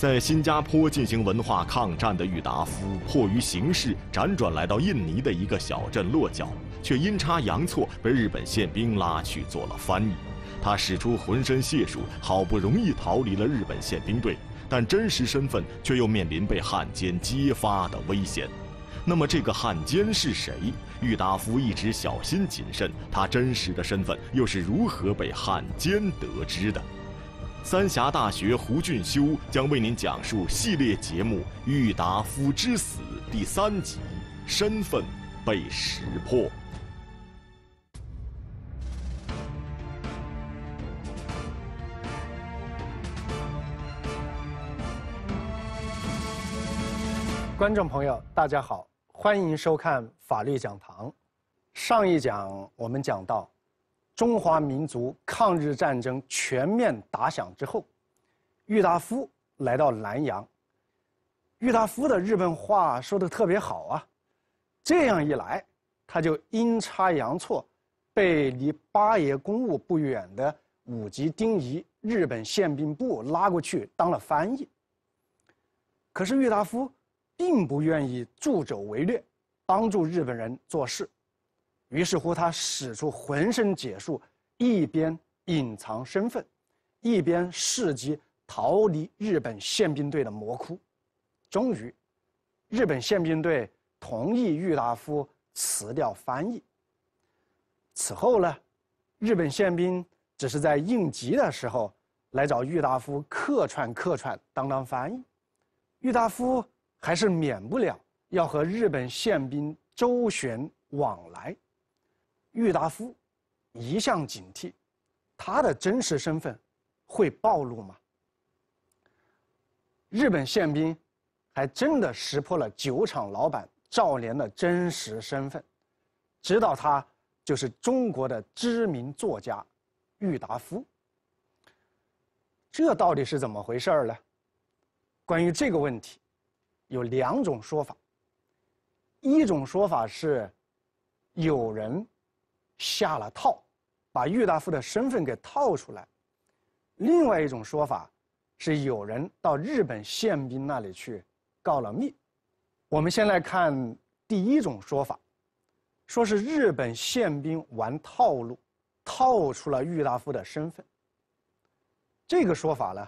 在新加坡进行文化抗战的郁达夫，迫于形势，辗转来到印尼的一个小镇落脚，却阴差阳错被日本宪兵拉去做了翻译。他使出浑身解数，好不容易逃离了日本宪兵队，但真实身份却又面临被汉奸揭发的危险。那么，这个汉奸是谁？郁达夫一直小心谨慎，他真实的身份又是如何被汉奸得知的？三峡大学胡俊修将为您讲述系列节目《郁达夫之死》第三集“身份被识破”。观众朋友，大家好，欢迎收看《法律讲堂》。上一讲我们讲到。中华民族抗日战争全面打响之后，郁达夫来到南洋。郁达夫的日本话说的特别好啊，这样一来，他就阴差阳错，被离八爷公墓不远的五级丁仪日本宪兵部拉过去当了翻译。可是郁达夫并不愿意助纣为虐，帮助日本人做事。于是乎，他使出浑身解数，一边隐藏身份，一边伺机逃离日本宪兵队的魔窟。终于，日本宪兵队同意郁达夫辞掉翻译。此后呢，日本宪兵只是在应急的时候来找郁达夫客串客串，当当翻译。郁达夫还是免不了要和日本宪兵周旋往来。郁达夫一向警惕，他的真实身份会暴露吗？日本宪兵还真的识破了酒厂老板赵连的真实身份，知道他就是中国的知名作家郁达夫。这到底是怎么回事儿呢？关于这个问题，有两种说法。一种说法是有人。下了套，把郁达夫的身份给套出来。另外一种说法是，有人到日本宪兵那里去告了密。我们先来看第一种说法，说是日本宪兵玩套路，套出了郁达夫的身份。这个说法呢，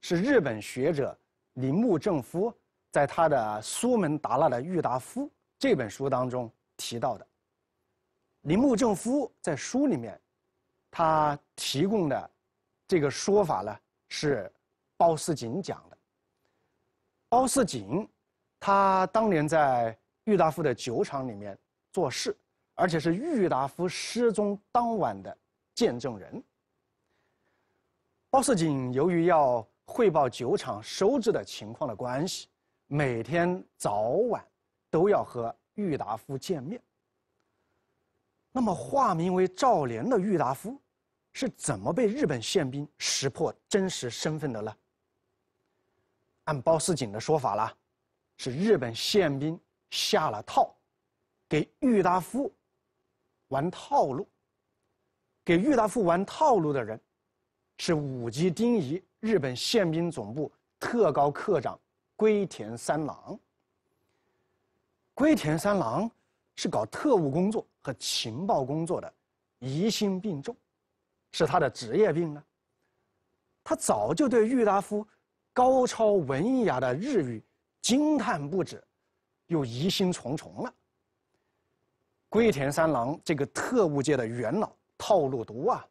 是日本学者铃木正夫在他的《苏门答腊的郁达夫》这本书当中提到的。铃木正夫在书里面，他提供的这个说法呢，是包思锦讲的。包思锦，他当年在郁达夫的酒厂里面做事，而且是郁达夫失踪当晚的见证人。包思锦由于要汇报酒厂收支的情况的关系，每天早晚都要和郁达夫见面。那么，化名为赵连的郁达夫，是怎么被日本宪兵识破真实身份的呢？按包世锦的说法啦，是日本宪兵下了套，给郁达夫玩套路。给郁达夫玩套路的人，是五级丁仪，日本宪兵总部特高课长龟田三郎。龟田三郎。是搞特务工作和情报工作的疑心病重，是他的职业病呢。他早就对郁达夫高超文雅的日语惊叹不止，又疑心重重了。龟田三郎这个特务界的元老，套路多啊，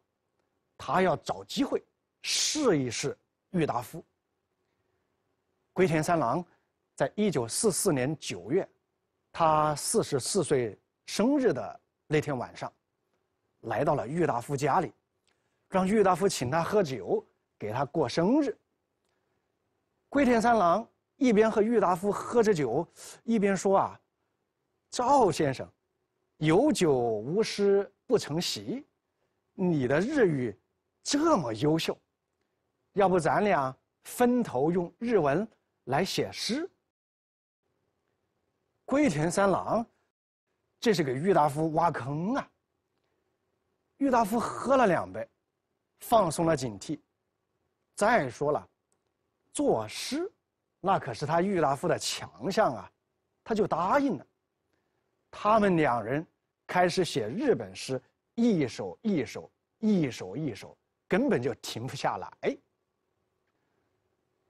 他要找机会试一试郁达夫。龟田三郎在一九四四年九月。他四十四岁生日的那天晚上，来到了郁达夫家里，让郁达夫请他喝酒，给他过生日。龟田三郎一边和郁达夫喝着酒，一边说：“啊，赵先生，有酒无诗不成席，你的日语这么优秀，要不咱俩分头用日文来写诗？”龟田三郎，这是给郁达夫挖坑啊！郁达夫喝了两杯，放松了警惕。再说了，作诗，那可是他郁达夫的强项啊，他就答应了。他们两人开始写日本诗，一首一首，一首一首，根本就停不下来。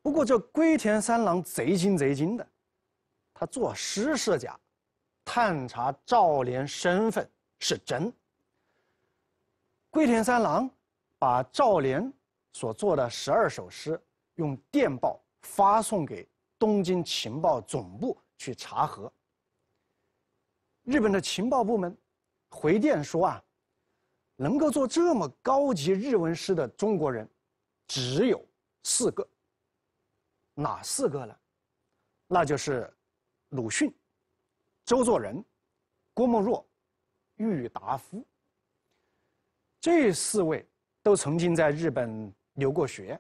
不过这龟田三郎贼精贼精的。他作诗是假，探查赵连身份是真。龟田三郎把赵连所做的十二首诗用电报发送给东京情报总部去查核。日本的情报部门回电说啊，能够做这么高级日文诗的中国人，只有四个。哪四个呢？那就是。鲁迅、周作人、郭沫若、郁达夫，这四位都曾经在日本留过学，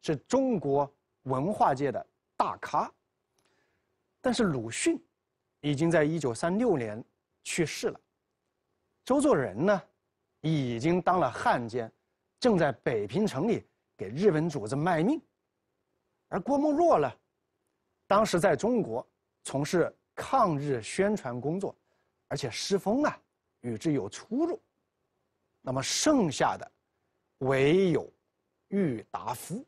是中国文化界的大咖。但是鲁迅已经在一九三六年去世了，周作人呢，已经当了汉奸，正在北平城里给日本主子卖命，而郭沫若呢，当时在中国。从事抗日宣传工作，而且诗风啊与之有出入。那么剩下的唯有郁达夫。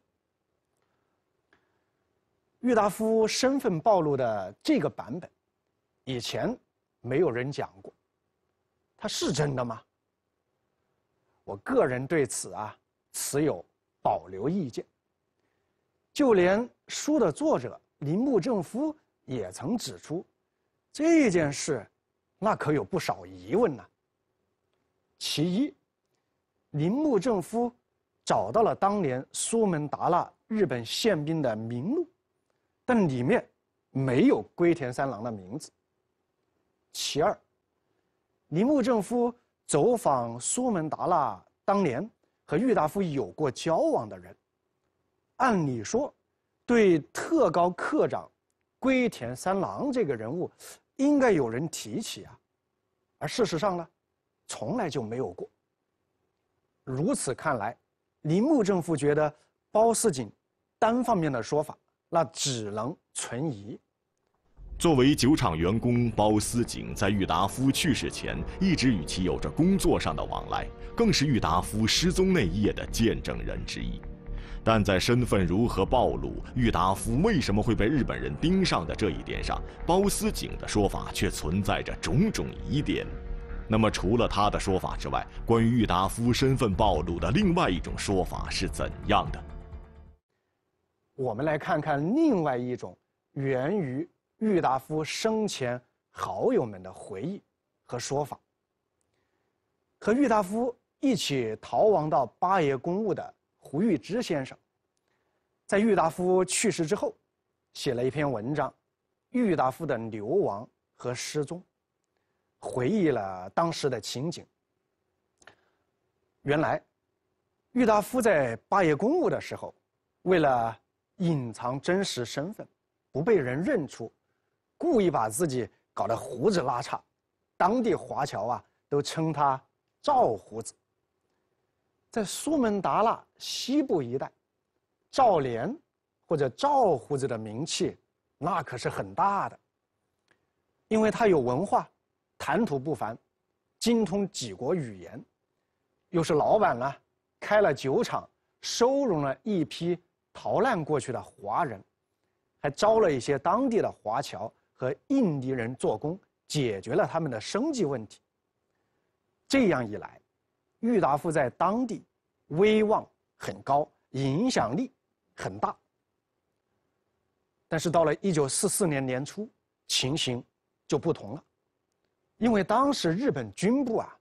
郁达夫身份暴露的这个版本，以前没有人讲过，它是真的吗？我个人对此啊持有保留意见。就连书的作者铃木正夫。也曾指出，这件事，那可有不少疑问呢。其一，铃木正夫找到了当年苏门答腊日本宪兵的名录，但里面没有龟田三郎的名字。其二，铃木正夫走访苏门答腊当年和郁达夫有过交往的人，按理说，对特高课长。龟田三郎这个人物，应该有人提起啊，而事实上呢，从来就没有过。如此看来，铃木政府觉得包思景单方面的说法，那只能存疑。作为酒厂员工，包思景在郁达夫去世前一直与其有着工作上的往来，更是郁达夫失踪那夜的见证人之一。但在身份如何暴露、郁达夫为什么会被日本人盯上的这一点上，包思景的说法却存在着种种疑点。那么，除了他的说法之外，关于郁达夫身份暴露的另外一种说法是怎样的？我们来看看另外一种源于郁达夫生前好友们的回忆和说法。和郁达夫一起逃亡到八爷公墓的。胡玉芝先生在郁达夫去世之后，写了一篇文章《郁达夫的流亡和失踪》，回忆了当时的情景。原来，郁达夫在八月公务的时候，为了隐藏真实身份，不被人认出，故意把自己搞得胡子拉碴，当地华侨啊都称他“赵胡子”。在苏门答腊西部一带，赵连或者赵胡子的名气那可是很大的，因为他有文化，谈吐不凡，精通几国语言，又是老板呢，开了酒厂，收容了一批逃难过去的华人，还招了一些当地的华侨和印尼人做工，解决了他们的生计问题。这样一来。郁达夫在当地威望很高，影响力很大。但是到了一九四四年年初，情形就不同了，因为当时日本军部啊，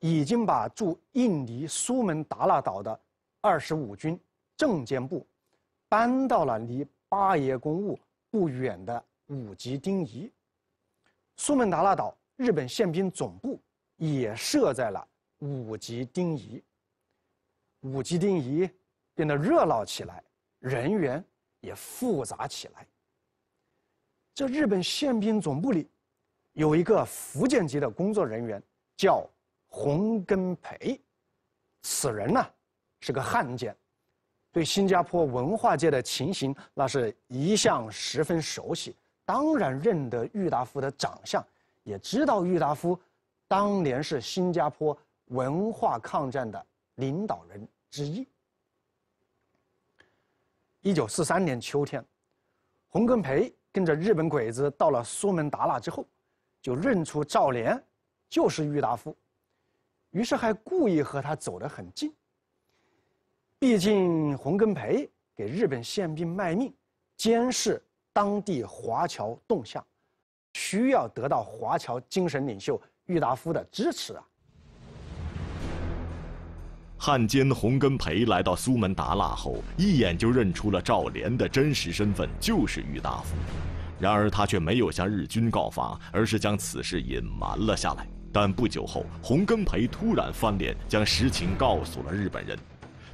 已经把驻印尼苏门答腊岛的二十五军政监部搬到了离八爷公墓不远的五级丁仪。苏门答腊岛日本宪兵总部也设在了。五级丁仪，五级丁仪变得热闹起来，人员也复杂起来。这日本宪兵总部里有一个福建籍的工作人员，叫洪根培，此人呢是个汉奸，对新加坡文化界的情形那是一向十分熟悉，当然认得郁达夫的长相，也知道郁达夫当年是新加坡。文化抗战的领导人之一。一九四三年秋天，洪根培跟着日本鬼子到了苏门答腊之后，就认出赵连就是郁达夫，于是还故意和他走得很近。毕竟洪根培给日本宪兵卖命，监视当地华侨动向，需要得到华侨精神领袖郁达夫的支持啊。汉奸洪根培来到苏门答腊后，一眼就认出了赵连的真实身份，就是郁达夫。然而他却没有向日军告发，而是将此事隐瞒了下来。但不久后，洪根培突然翻脸，将实情告诉了日本人。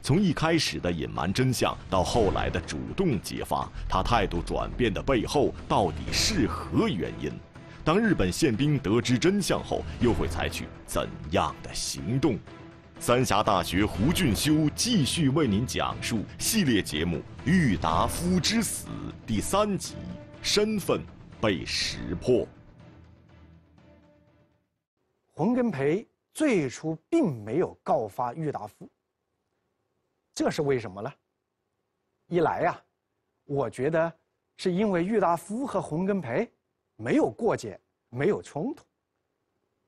从一开始的隐瞒真相，到后来的主动揭发，他态度转变的背后到底是何原因？当日本宪兵得知真相后，又会采取怎样的行动？三峡大学胡俊修继续为您讲述系列节目《郁达夫之死》第三集：身份被识破。洪根培最初并没有告发郁达夫，这是为什么呢？一来呀，我觉得是因为郁达夫和洪根培没有过节，没有冲突；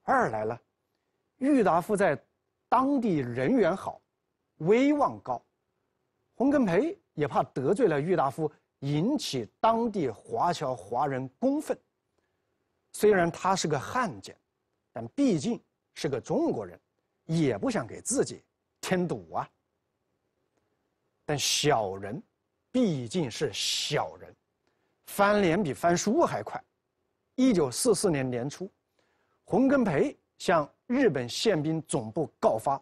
二来呢，郁达夫在。当地人缘好，威望高，洪根培也怕得罪了郁达夫，引起当地华侨华人公愤。虽然他是个汉奸，但毕竟是个中国人，也不想给自己添堵啊。但小人毕竟是小人，翻脸比翻书还快。一九四四年年初，洪根培。向日本宪兵总部告发，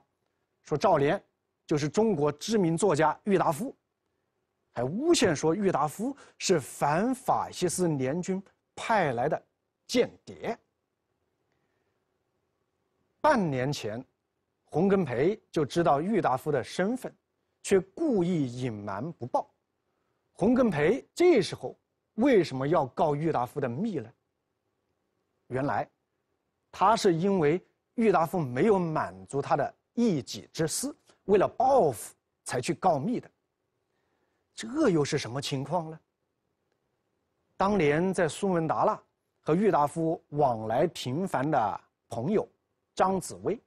说赵连就是中国知名作家郁达夫，还诬陷说郁达夫是反法西斯联军派来的间谍。半年前，洪根培就知道郁达夫的身份，却故意隐瞒不报。洪根培这时候为什么要告郁达夫的密呢？原来。他是因为郁达夫没有满足他的一己之私，为了报复才去告密的。这又是什么情况呢？当年在苏门答腊和郁达夫往来频繁的朋友张紫薇，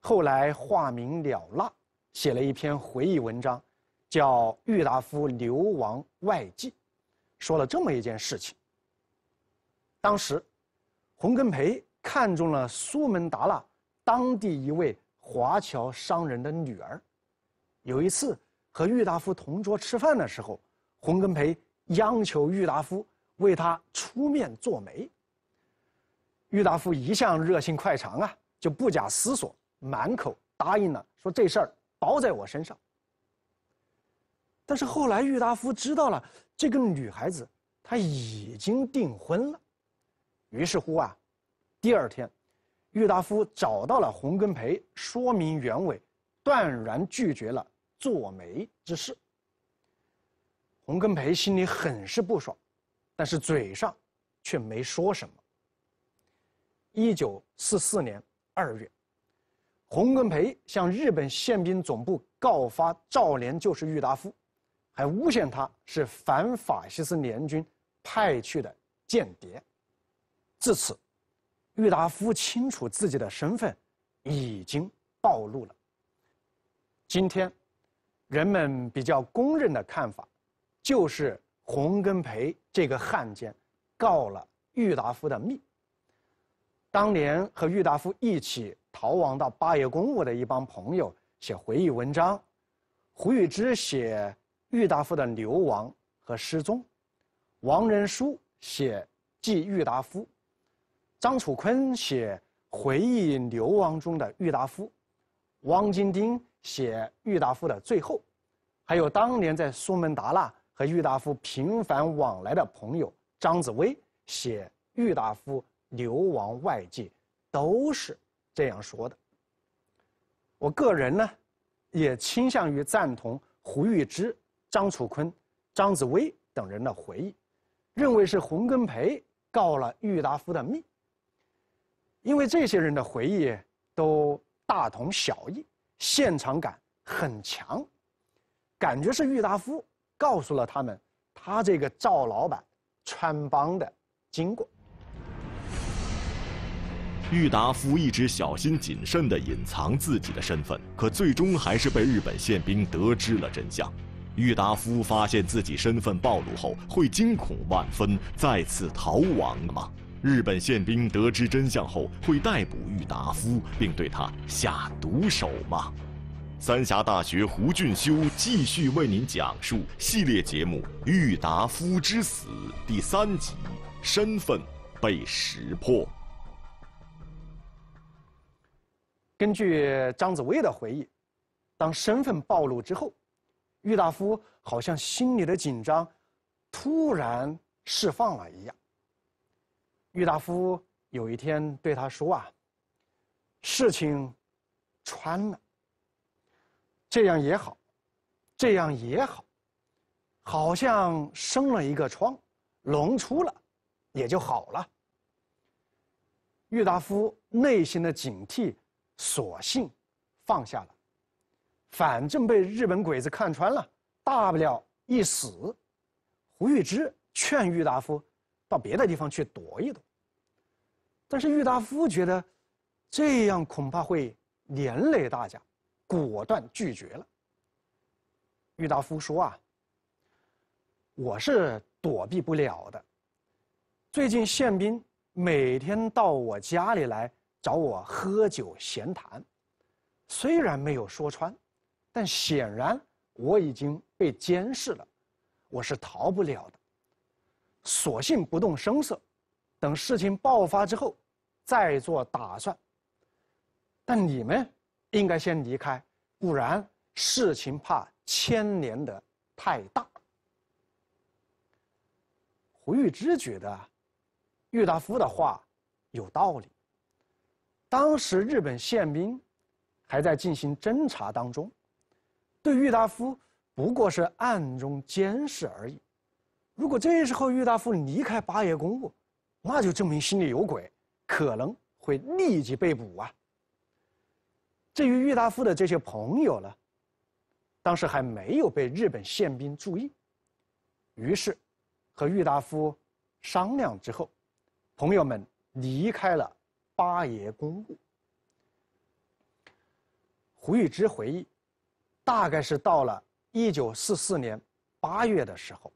后来化名了娜，写了一篇回忆文章，叫《郁达夫流亡外记》，说了这么一件事情。当时，洪根培。看中了苏门答腊当地一位华侨商人的女儿，有一次和郁达夫同桌吃饭的时候，洪根培央求郁达夫为他出面做媒。郁达夫一向热心快肠啊，就不假思索，满口答应了，说这事儿包在我身上。但是后来郁达夫知道了这个女孩子她已经订婚了，于是乎啊。第二天，郁达夫找到了洪根培，说明原委，断然拒绝了做媒之事。洪根培心里很是不爽，但是嘴上却没说什么。一九四四年二月，洪根培向日本宪兵总部告发赵联就是郁达夫，还诬陷他是反法西斯联军派去的间谍。至此。郁达夫清楚自己的身份已经暴露了。今天，人们比较公认的看法，就是洪根培这个汉奸告了郁达夫的密。当年和郁达夫一起逃亡到八月公墓的一帮朋友写回忆文章，胡玉芝写郁达夫的流亡和失踪，王仁书写记郁达夫。张楚坤写回忆流亡中的郁达夫，汪金丁写郁达夫的最后，还有当年在苏门答腊和郁达夫频繁往来的朋友张子薇写郁达夫流亡外界，都是这样说的。我个人呢，也倾向于赞同胡玉芝、张楚坤、张子薇等人的回忆，认为是洪根培告了郁达夫的密。因为这些人的回忆都大同小异，现场感很强，感觉是郁达夫告诉了他们他这个赵老板穿帮的经过。郁达夫一直小心谨慎地隐藏自己的身份，可最终还是被日本宪兵得知了真相。郁达夫发现自己身份暴露后，会惊恐万分，再次逃亡吗？日本宪兵得知真相后会逮捕郁达夫，并对他下毒手吗？三峡大学胡俊修继续为您讲述系列节目《郁达夫之死》第三集：身份被识破。根据张子威的回忆，当身份暴露之后，郁达夫好像心里的紧张突然释放了一样。郁达夫有一天对他说：“啊，事情穿了，这样也好，这样也好，好像生了一个疮，脓出了，也就好了。”郁达夫内心的警惕，索性放下了，反正被日本鬼子看穿了，大不了一死。胡玉芝劝郁达夫。到别的地方去躲一躲，但是郁达夫觉得这样恐怕会连累大家，果断拒绝了。郁达夫说：“啊，我是躲避不了的。最近宪兵每天到我家里来找我喝酒闲谈，虽然没有说穿，但显然我已经被监视了，我是逃不了的。”索性不动声色，等事情爆发之后再做打算。但你们应该先离开，不然事情怕牵连的太大。胡玉芝觉得郁达夫的话有道理。当时日本宪兵还在进行侦查当中，对郁达夫不过是暗中监视而已。如果这时候郁达夫离开八爷公墓，那就证明心里有鬼，可能会立即被捕啊。至于郁达夫的这些朋友呢，当时还没有被日本宪兵注意，于是和郁达夫商量之后，朋友们离开了八爷公墓。胡玉芝回忆，大概是到了一九四四年八月的时候。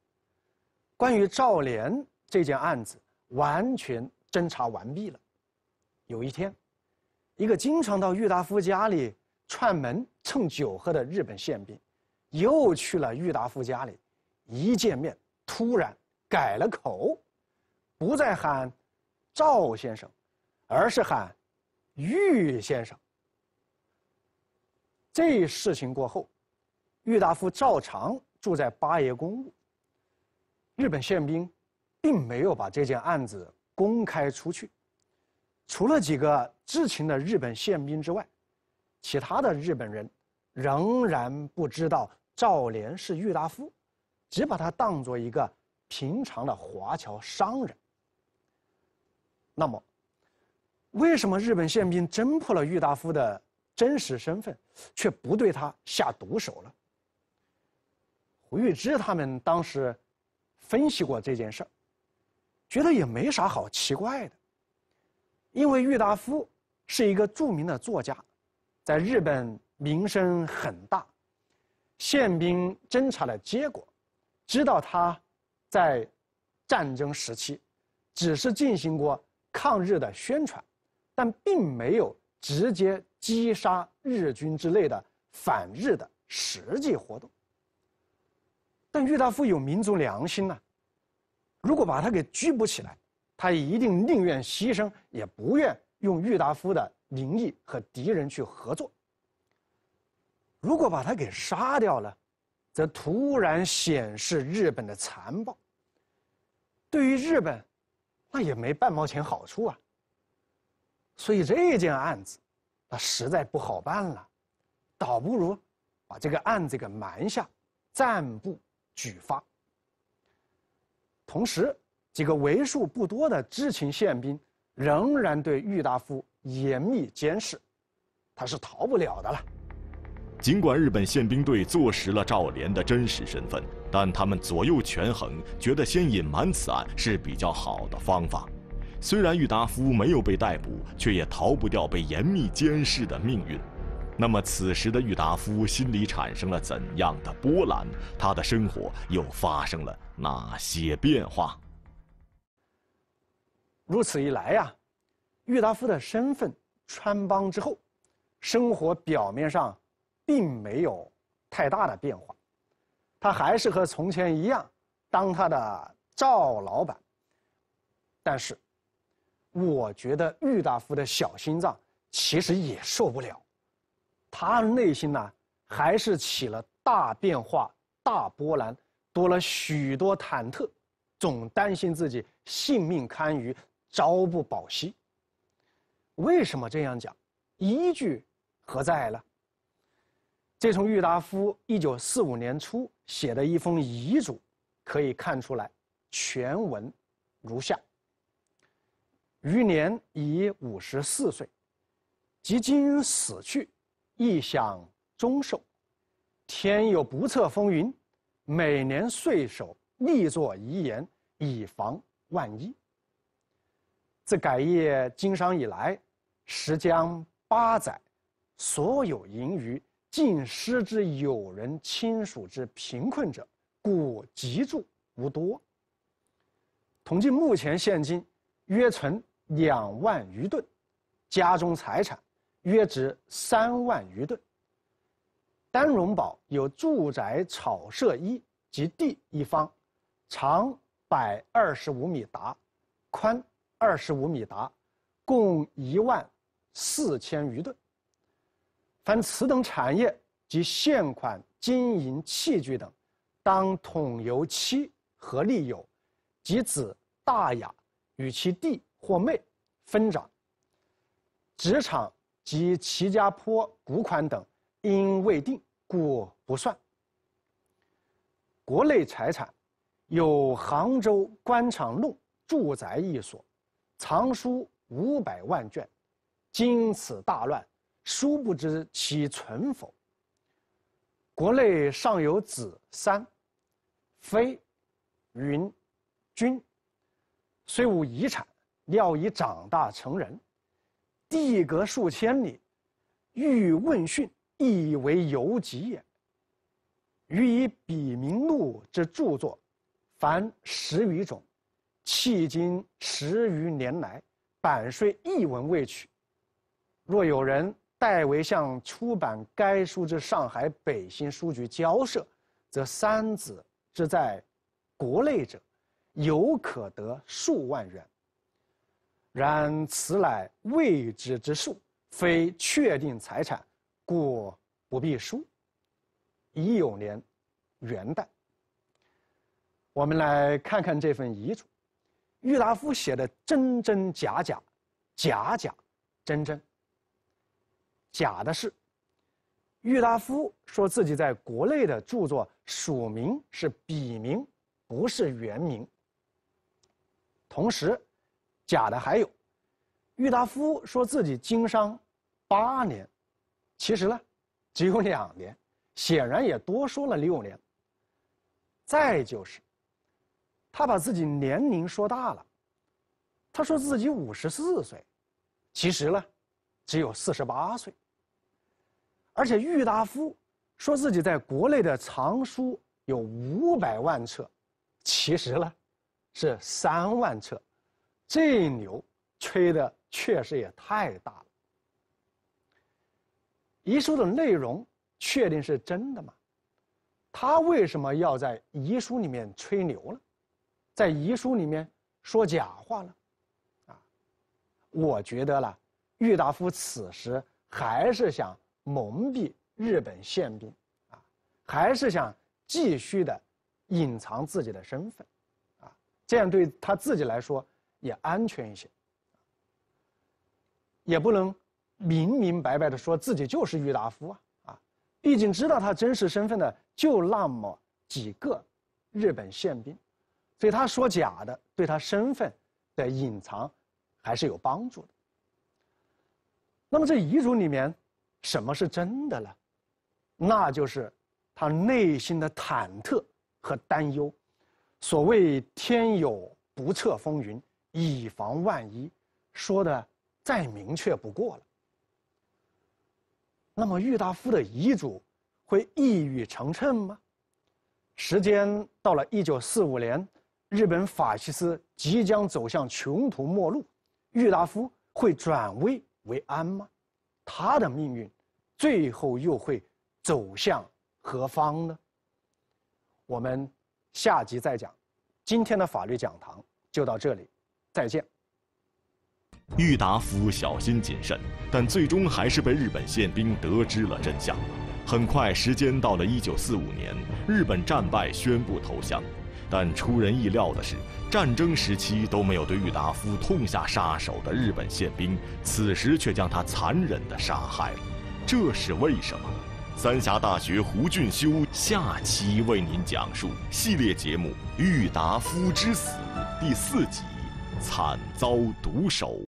关于赵连这件案子完全侦查完毕了。有一天，一个经常到郁达夫家里串门蹭酒喝的日本宪兵，又去了郁达夫家里，一见面，突然改了口，不再喊赵先生，而是喊郁先生。这事情过后，郁达夫照常住在八爷公屋。日本宪兵，并没有把这件案子公开出去，除了几个知情的日本宪兵之外，其他的日本人仍然不知道赵连是郁达夫，只把他当作一个平常的华侨商人。那么，为什么日本宪兵侦破了郁达夫的真实身份，却不对他下毒手了？胡玉芝他们当时。分析过这件事儿，觉得也没啥好奇怪的，因为郁达夫是一个著名的作家，在日本名声很大。宪兵侦查的结果，知道他在战争时期只是进行过抗日的宣传，但并没有直接击杀日军之类的反日的实际活动。但郁达夫有民族良心呐，如果把他给拘捕起来，他一定宁愿牺牲，也不愿用郁达夫的名义和敌人去合作。如果把他给杀掉了，则突然显示日本的残暴。对于日本，那也没半毛钱好处啊。所以这件案子，那实在不好办了，倒不如把这个案子给瞒下，暂不。举发。同时，几个为数不多的知情宪兵仍然对郁达夫严密监视，他是逃不了的了。尽管日本宪兵队坐实了赵连的真实身份，但他们左右权衡，觉得先隐瞒此案是比较好的方法。虽然郁达夫没有被逮捕，却也逃不掉被严密监视的命运。那么，此时的郁达夫心里产生了怎样的波澜？他的生活又发生了哪些变化？如此一来呀，郁达夫的身份穿帮之后，生活表面上并没有太大的变化，他还是和从前一样，当他的赵老板。但是，我觉得郁达夫的小心脏其实也受不了。他内心呢，还是起了大变化、大波澜，多了许多忐忑，总担心自己性命堪虞，朝不保夕。为什么这样讲？依据何在呢？这从郁达夫一九四五年初写的一封遗嘱可以看出来，全文如下：余年已五十四岁，即今死去。一享终寿，天有不测风云，每年岁首立作遗言，以防万一。自改业经商以来，时将八载，所有盈余尽失之友人亲属之贫困者，故集贮无多。统计目前现金约存两万余吨，家中财产。约值三万余吨。丹容堡有住宅草舍一及地一方，长百二十五米达，宽二十五米达，共一万四千余吨。凡此等产业及现款金银器具等，当统由妻和利有及子大雅与其弟或妹分掌。职场。及齐家坡股款等，因未定，故不算。国内财产有杭州官场弄住宅一所，藏书五百万卷，经此大乱，殊不知其存否。国内尚有子三，飞、云、君，虽无遗产，料已长大成人。地隔数千里，欲问讯，亦为尤己也。予以笔名录之著作，凡十余种，迄今十余年来，版税一文未取。若有人代为向出版该书之上海北新书局交涉，则三子之在，国内者，犹可得数万元。然此乃未知之数，非确定财产，故不必书。乙酉年元旦，我们来看看这份遗嘱，郁达夫写的真真假假，假假真真。假的是，郁达夫说自己在国内的著作署名是笔名，不是原名，同时。假的还有，郁达夫说自己经商八年，其实呢只有两年，显然也多说了六年。再就是，他把自己年龄说大了，他说自己五十四岁，其实呢只有四十八岁。而且郁达夫说自己在国内的藏书有五百万册，其实呢是三万册。这牛吹的确实也太大了。遗书的内容确定是真的吗？他为什么要在遗书里面吹牛呢？在遗书里面说假话呢？啊，我觉得呢，郁达夫此时还是想蒙蔽日本宪兵啊，还是想继续的隐藏自己的身份啊，这样对他自己来说。也安全一些，也不能明明白白的说自己就是郁达夫啊啊！毕竟知道他真实身份的就那么几个日本宪兵，所以他说假的，对他身份的隐藏还是有帮助的。那么这遗嘱里面什么是真的呢？那就是他内心的忐忑和担忧。所谓天有不测风云。以防万一，说的再明确不过了。那么郁达夫的遗嘱会一语成谶吗？时间到了一九四五年，日本法西斯即将走向穷途末路，郁达夫会转危为安吗？他的命运最后又会走向何方呢？我们下集再讲。今天的法律讲堂就到这里。再见。郁达夫小心谨慎，但最终还是被日本宪兵得知了真相。很快，时间到了一九四五年，日本战败宣布投降。但出人意料的是，战争时期都没有对郁达夫痛下杀手的日本宪兵，此时却将他残忍的杀害了。这是为什么？三峡大学胡俊修下期为您讲述系列节目《郁达夫之死》第四集。惨遭毒手。